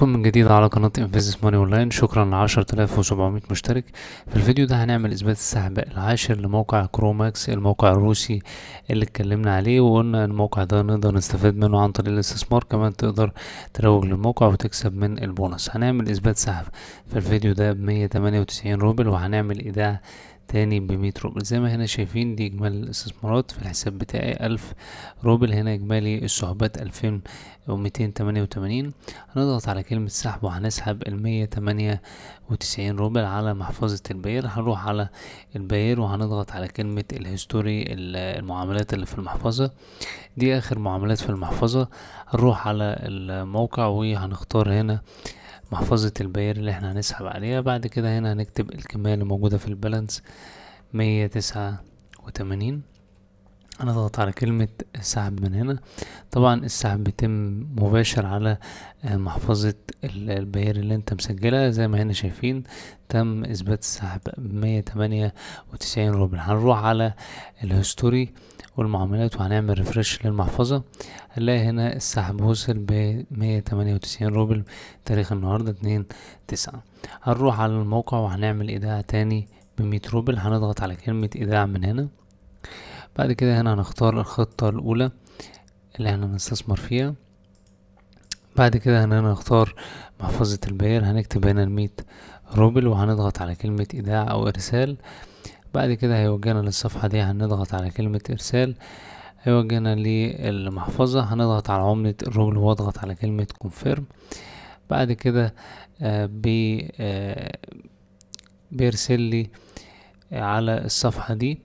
بكم من جديد على قناة انفيزيس ماني اونلاين شكرا ل 10700 مشترك في الفيديو ده هنعمل اثبات السحب العاشر لموقع كروماكس الموقع الروسي اللي اتكلمنا عليه وقلنا الموقع ده نقدر نستفاد منه عن طريق الاستثمار كمان تقدر تروج للموقع وتكسب من البونص هنعمل اثبات سحب في الفيديو ده ب 198 روبل وهنعمل ايداع تاني بمية روبل زي ما هنا شايفين دي إجمالي الاستثمارات في الحساب بتاعي ألف روبل هنا إجمالي السحبات ألفين وميتين تمانية وتمانين هنضغط على كلمة سحب وهنسحب المية تمانية وتسعين روبل على محفظة البير هنروح على البير وهنضغط على كلمة الهيستوري المعاملات اللي في المحفظة دي آخر معاملات في المحفظة هنروح على الموقع وهنختار هنا محفظة البيان اللي احنا هنسحب عليها بعد كده هنا هنكتب الكمية اللي موجودة في البالانس مية تسعة وتمانين هنضغط على كلمة سحب من هنا طبعا السحب بيتم مباشر على آه، محفظة البيار اللي انت مسجلها زي ما هنا شايفين تم اثبات السحب مية تمانية وتسعين روبل هنروح على الهيستوري والمعاملات وهنعمل ريفرش للمحفظة هنلاقي هنا السحب وصل ب 198 روبل تاريخ النهاردة اتنين تسعة هنروح على الموقع وهنعمل ايداع تاني بمية روبل هنضغط على كلمة ايداع من هنا بعد كده هنا هنختار الخطة الأولى اللي احنا هنستثمر فيها بعد كده هنا هنختار محفظة البيان هنكتب هنا المية روبل وهنضغط على كلمة إيداع أو إرسال بعد كده هيوجهنا للصفحة دي هنضغط على كلمة إرسال هيوجهنا للمحفظة هنضغط على عملة الروبل واضغط على كلمة كونفيرم بعد كده آه، بي آه، بيرسل لي على الصفحة دي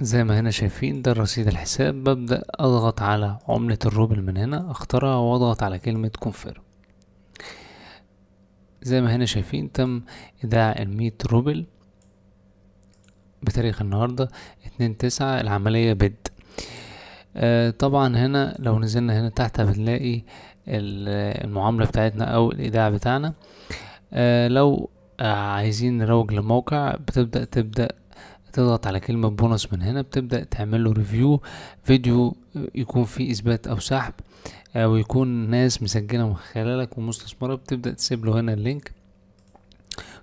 زي ما هنا شايفين ده الرصيد الحساب ببدأ أضغط على عملة الروبل من هنا أختارها وأضغط على كلمة كونفيرم زي ما هنا شايفين تم إيداع المية روبل بتاريخ النهاردة اتنين تسعة العملية بد آه طبعا هنا لو نزلنا هنا تحت بنلاقي المعاملة بتاعتنا أو الإيداع بتاعنا آه لو عايزين نروج لموقع بتبدأ تبدأ تضغط على كلمة بونص من هنا بتبدأ تعمل له ريفيو فيديو يكون فيه إثبات أو سحب أو آه، يكون ناس مسجلة من خلالك ومستثمرة بتبدأ تسيب له هنا اللينك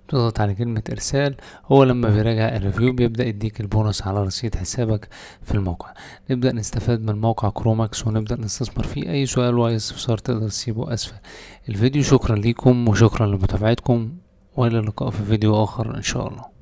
تضغط على كلمة إرسال هو لما بيراجع الريفيو بيبدأ يديك البونص على رصيد حسابك في الموقع نبدأ نستفاد من موقع كروماكس ونبدأ نستثمر فيه أي سؤال وأي استفسار تقدر تسيبه أسفل الفيديو شكرا ليكم وشكرا لمتابعتكم وإلى اللقاء في فيديو آخر إن شاء الله